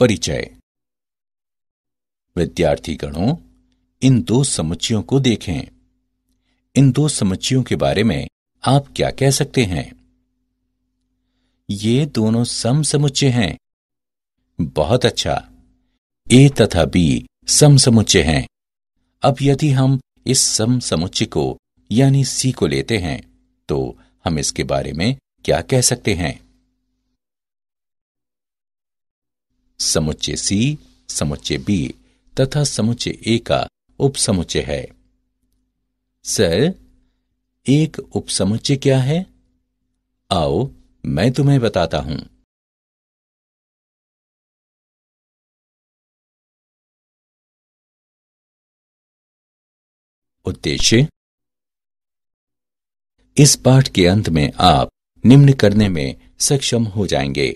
परिचय विद्यार्थी गणों इन दो समुच्चयों को देखें इन दो समुच्चयों के बारे में आप क्या कह सकते हैं ये दोनों सम समुच्चय हैं बहुत अच्छा ए तथा बी सम समुच्चय हैं अब यदि हम इस सम समुच्चय को यानी सी को लेते हैं तो हम इसके बारे में क्या कह सकते हैं समुच्चय सी समुच्चय बी तथा समुच्चय ए का उपसमुच्चय है सर एक उपसमुच्चय क्या है आओ मैं तुम्हें बताता हूं उद्देश्य इस पाठ के अंत में आप निम्न करने में सक्षम हो जाएंगे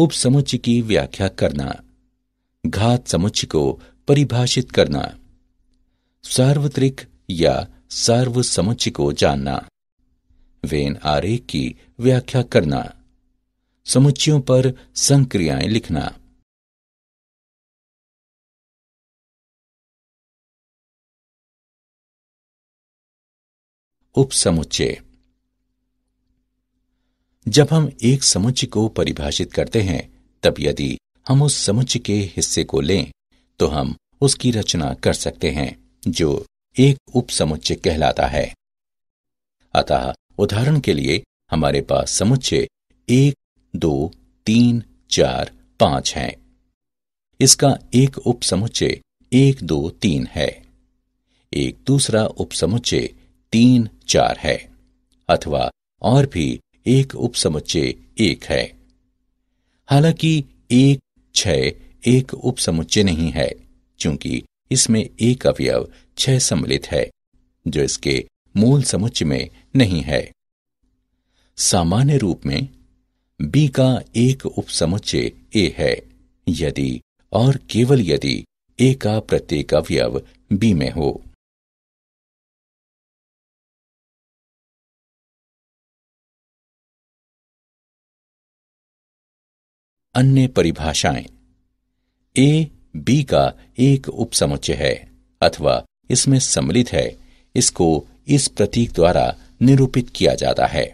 उपसमुच्चय की व्याख्या करना घात समुच्चय को परिभाषित करना सार्वत्रिक या सार्व समुच्चय को जानना वेन आरेख की व्याख्या करना समुच्चयों पर संक्रियाएं लिखना उपसमुच्चय जब हम एक समुच्चय को परिभाषित करते हैं तब यदि हम उस समुच्चय के हिस्से को लें तो हम उसकी रचना कर सकते हैं जो एक उपसमुच्चय कहलाता है अतः उदाहरण के लिए हमारे पास समुच्चय एक दो तीन चार पांच है इसका एक उप समुच्चय एक दो तीन है एक दूसरा उप समुच्चय तीन चार है अथवा और भी एक उपसमुच्चय एक है हालांकि एक छय एक उपसमुच्चय नहीं है क्योंकि इसमें एक अवयव छह सम्मिलित है जो इसके मूल समुच्चय में नहीं है सामान्य रूप में बी का एक उपसमुच्चय ए है यदि और केवल यदि ए का प्रत्येक अवयव बी में हो अन्य परिभाषाएं ए बी का एक उपसमुच्चय है अथवा इसमें सम्मिलित है इसको इस प्रतीक द्वारा निरूपित किया जाता है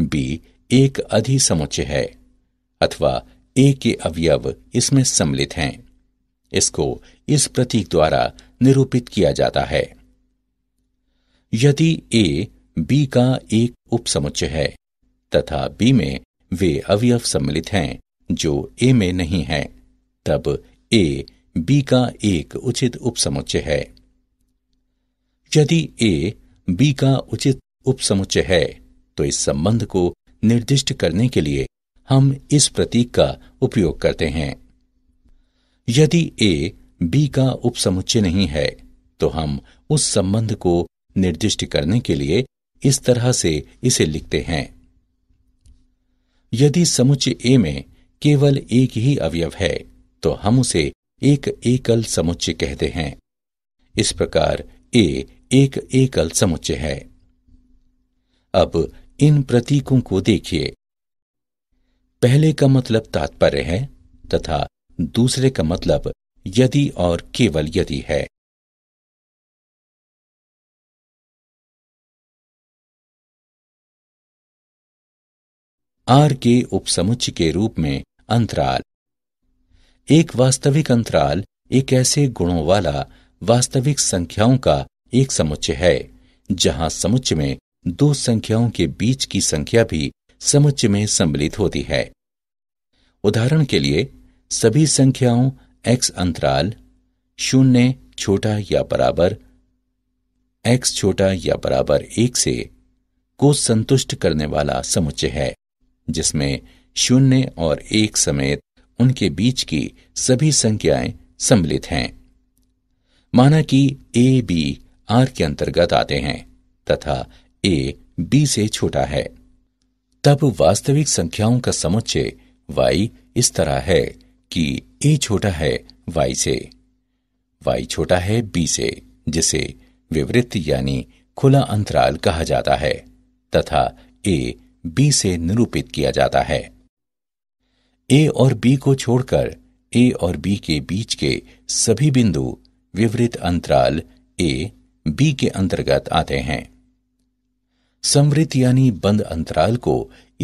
बी एक अधिसमुच्चय है अथवा ए के अवयव इसमें सम्मिलित हैं इसको इस प्रतीक द्वारा निरूपित किया जाता है यदि ए बी का एक उपसमुच्चय है तथा बी में वे अवयव सम्मिलित हैं जो ए में नहीं है तब ए बी का एक उचित उपसमुच्चय है यदि ए बी का उचित उपसमुच्चय है तो इस संबंध को निर्दिष्ट करने के लिए हम इस प्रतीक का उपयोग करते हैं यदि ए बी का उपसमुच्चय नहीं है तो हम उस संबंध को निर्दिष्ट करने के लिए इस तरह से इसे लिखते हैं यदि समुच्चय ए में केवल एक ही अवयव है तो हम उसे एक एकल समुच्चय कहते हैं इस प्रकार ए एक एकल समुच्चय है अब इन प्रतीकों को देखिए पहले का मतलब तात्पर्य है तथा दूसरे का मतलब यदि और केवल यदि है आर के उपसमुच्च के रूप में अंतराल एक वास्तविक अंतराल एक ऐसे गुणों वाला वास्तविक संख्याओं का एक समुच्चय है जहां समुच्चय में दो संख्याओं के बीच की संख्या भी समुच्चय में सम्मिलित होती है उदाहरण के लिए सभी संख्याओं x अंतराल शून्य छोटा या बराबर x छोटा या बराबर एक से को संतुष्ट करने वाला समुच्चय है जिसमें शून्य और एक समेत उनके बीच की सभी संख्याएं सम्मिलित हैं माना कि ए बी आर के अंतर्गत आते हैं तथा ए बी से छोटा है तब वास्तविक संख्याओं का समुच्चय वाई इस तरह है कि ए छोटा है वाई से वाई छोटा है बी से जिसे विवृत्त यानी खुला अंतराल कहा जाता है तथा ए बी से निरूपित किया जाता है ए और बी को छोड़कर ए और बी के बीच के सभी बिंदु विवृत अंतराल ए बी के अंतर्गत आते हैं संवृत यानी बंद अंतराल को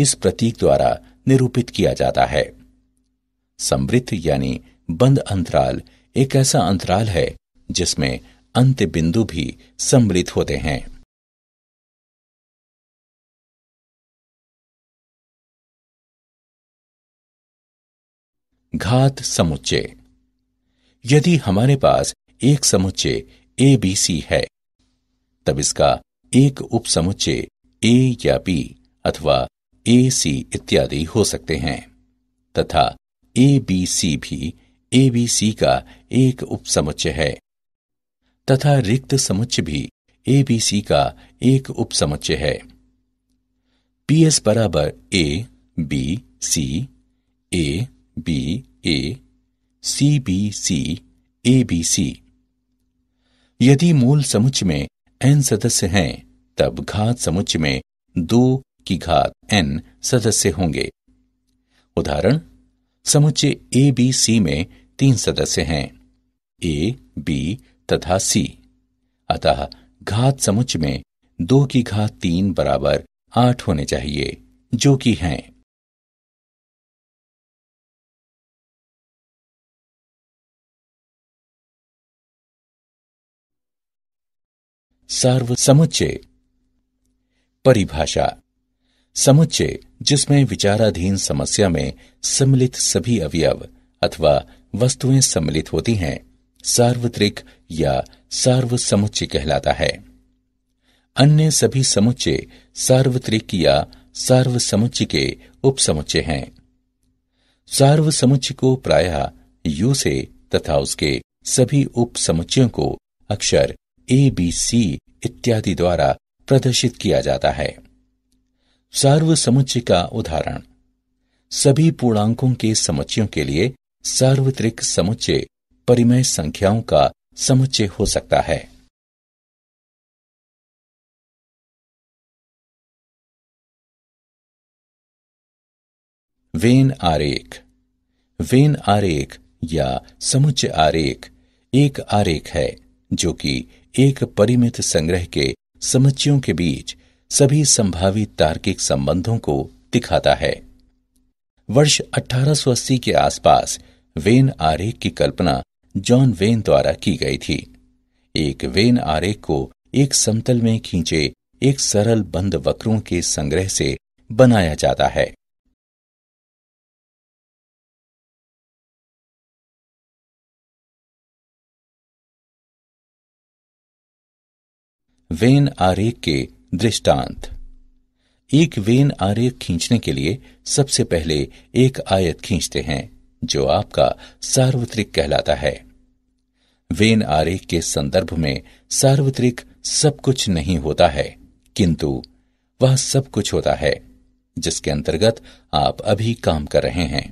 इस प्रतीक द्वारा निरूपित किया जाता है समृद्ध यानी बंद अंतराल एक ऐसा अंतराल है जिसमें अंत्य बिंदु भी सम्मिलित होते हैं घात समुच्चय यदि हमारे पास एक समुच्चय ए बी सी है तब इसका एक उप समुच्चय ए या बी अथवा ए सी इत्यादि हो सकते हैं तथा ए बी सी भी ए बी सी का एक समुच्चय है तथा रिक्त समुच्चय भी ए बी सी का एक उप समुच्चय है पी एस बराबर A B C A B A C B C A B C यदि मूल समुच्च में एन सदस्य हैं तब घात समुच्च में दो की घात एन सदस्य होंगे उदाहरण समुच्चय ए बी सी में तीन सदस्य हैं ए बी तथा सी अतः घात समुच्च में दो की घात तीन बराबर आठ होने चाहिए जो कि हैं सर्व समुच्चय परिभाषा समुच्चय जिसमें विचाराधीन समस्या में सम्मिलित सभी अवयव अथवा वस्तुएं सम्मिलित होती हैं सार्वत्रिक या सार्व समुच्चय कहलाता है अन्य सभी समुच्चय सार्वत्रिक या सार्व समुच्चय के उपसमुच्चय हैं सार्व समुच्चय को प्रायः यू से तथा उसके सभी उपसमुच्चयों को अक्षर ए बी सी इत्यादि द्वारा प्रदर्शित किया जाता है सार्व समुच्चय का उदाहरण सभी पूर्णांकों के समुच्चयों के लिए सार्वत्रिक समुच्चय परिमय संख्याओं का समुच्चय हो सकता है वेन आरेख वेन आरेख या समुच्चय आरेख एक आरेख है जो कि एक परिमित संग्रह के समुच्चयों के बीच सभी संभावित तार्किक संबंधों को दिखाता है वर्ष 1880 के आसपास वेन आरेख की कल्पना जॉन वेन द्वारा की गई थी एक वेन आरेख को एक समतल में खींचे एक सरल बंद वक्रों के संग्रह से बनाया जाता है वेन आरेख के दृष्टांत एक वेन आरेख खींचने के लिए सबसे पहले एक आयत खींचते हैं जो आपका सार्वत्रिक कहलाता है वेन आरेख के संदर्भ में सार्वत्रिक सब कुछ नहीं होता है किंतु वह सब कुछ होता है जिसके अंतर्गत आप अभी काम कर रहे हैं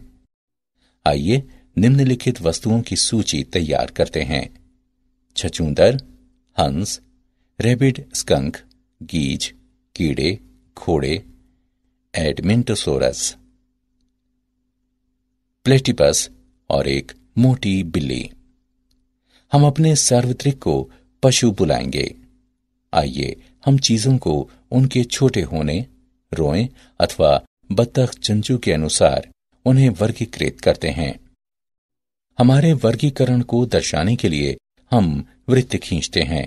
आइए निम्नलिखित वस्तुओं की सूची तैयार करते हैं छचूंदर हंस रैबिड स्कंक गीज कीड़े घोड़े एडमिंटोसोरस प्लेटिपस और एक मोटी बिल्ली हम अपने सार्वत्रिक को पशु बुलाएंगे आइए हम चीजों को उनके छोटे होने रोए अथवा बत्तख चंचू के अनुसार उन्हें वर्गीकृत करते हैं हमारे वर्गीकरण को दर्शाने के लिए हम वृत्त खींचते हैं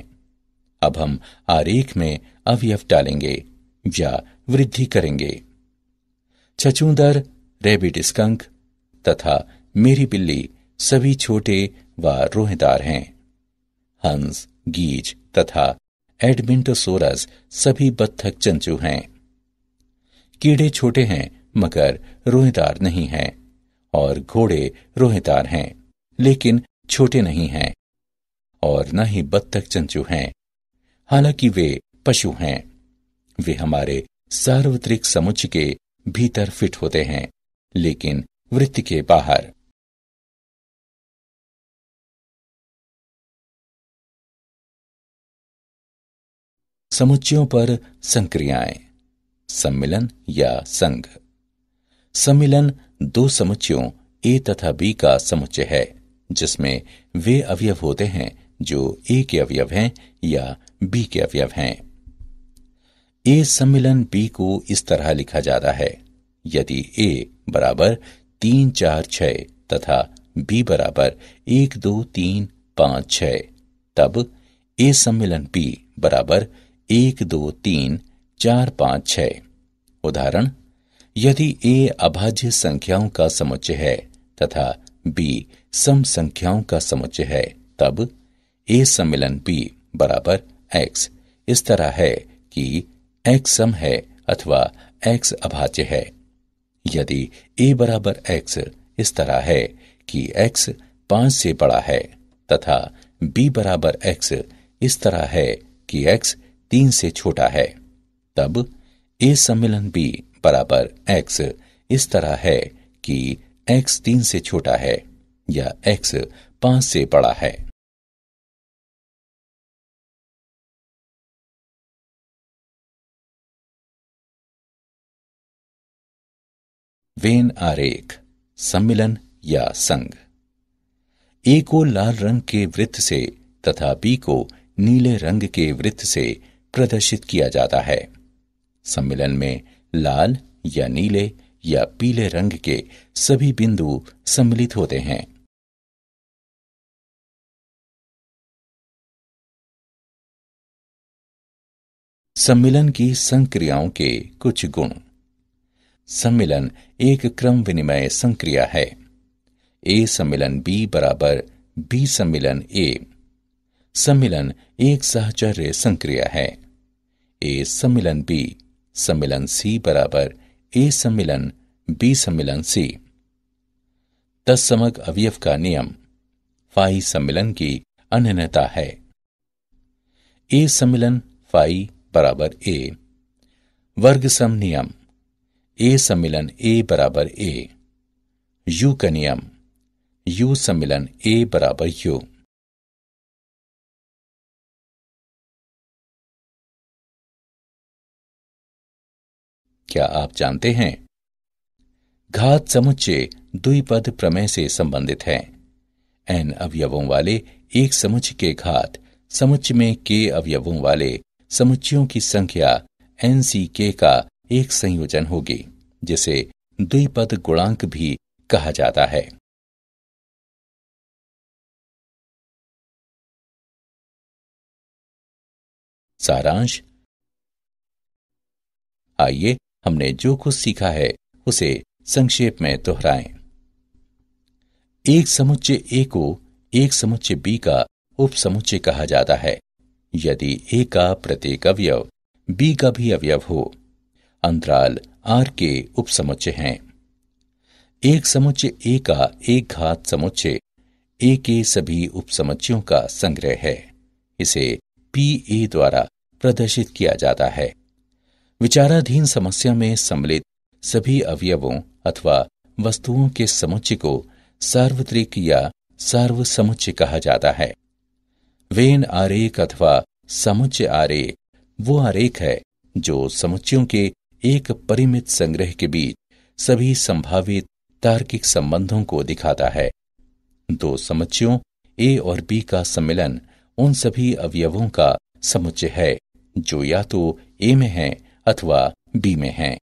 अब हम आरेख में अवयव डालेंगे या वृद्धि करेंगे छचूंदर रेबिट स्कंक तथा मेरी बिल्ली सभी छोटे व रोहेदार हैं हंस गीज तथा एडमिंटोसोरस सभी बत्थक चंचू हैं कीड़े छोटे हैं मगर रोहेदार नहीं हैं और घोड़े रोहेदार हैं लेकिन छोटे नहीं हैं और न ही बत्थक चंचू हैं हालांकि वे पशु हैं वे हमारे सार्वत्रिक समुच के भीतर फिट होते हैं लेकिन वृत्ति के बाहर समुच्चयों पर संक्रियाएं सम्मिलन या संघ सम्मिलन दो समुच्चयों ए तथा बी का समुच्चय है जिसमें वे अवयव होते हैं जो ए के अवयव हैं या बी के अवयव हैं ए सम्मिलन बी को इस तरह लिखा जाता है यदि ए बराबर तीन चार छ तथा बी बराबर एक दो तीन पांच छ तब ए सम्मिलन बी बराबर एक दो तीन चार पांच छ उदाहरण यदि ए अभाज्य संख्याओं का समुच्चय है तथा बी सम संख्याओं का समुच्चय है तब ए सम्मिलन बी बराबर एक्स इस तरह है कि एक्स सम है अथवा एक्स अभाज्य है यदि ए बराबर एक्स इस तरह है कि एक्स पांच से बड़ा है तथा बी बराबर एक्स इस तरह है कि एक्स तीन से छोटा है तब ए सम्मिलन बी बराबर एक्स इस तरह है कि एक्स तीन से छोटा है या एक्स पांच से बड़ा है वेन आरेख सम्मिलन या संघ ए को लाल रंग के वृत्त से तथा बी को नीले रंग के वृत्त से प्रदर्शित किया जाता है सम्मिलन में लाल या नीले या पीले रंग के सभी बिंदु सम्मिलित होते हैं सम्मिलन की संक्रियाओं के कुछ गुण सम्मिलन एक क्रम विनिमय संक्रिया है ए सम्मिलन बी बराबर बी सम्मिलन ए सम्मिलन एक सहचर्य संक्रिया है ए सम्मिलन बी सम्मिलन सी बराबर ए सम्मिलन बी सम्मिलन सी तत्समक अवयव का नियम फाई सम्मिलन की अनन्यता है ए सम्मिलन फाई बराबर ए वर्ग सम नियम ए सम्मिलन ए बराबर ए यू का नियम यू सम्मिलन ए बराबर यू क्या आप जानते हैं घात समुच्चय द्विपद प्रमेय से संबंधित है एन अवयवों वाले एक समुच्चय के घात समुच्चय में के अवयवों वाले समुच्चयों की संख्या एन सी के का एक संयोजन होगी जिसे द्विपद गुणांक भी कहा जाता है सारांश आइए हमने जो कुछ सीखा है उसे संक्षेप में दोहराएं। एक समुच्चय ए को एक समुच्चय बी का उप समुच्चय कहा जाता है यदि ए का प्रत्येक अवयव बी का भी अवयव हो अंतराल आर के समुच्चय हैं एक समुच्चय ए का एक घात समुच्चय ए के सभी समुच्चयों का संग्रह है इसे पी ए द्वारा प्रदर्शित किया जाता है विचाराधीन समस्या में सम्मिलित सभी अवयवों अथवा वस्तुओं के समुच्चय को सार्वत्रिक या समुच्चय कहा जाता है वेन आरेख अथवा समुच्चय आरेख वो आरेख है जो समुच्चयों के एक परिमित संग्रह के बीच सभी संभावित तार्किक संबंधों को दिखाता है दो समुच्चयों ए और बी का सम्मिलन उन सभी अवयवों का समुच्चय है जो या तो ए में है अथवा बी में है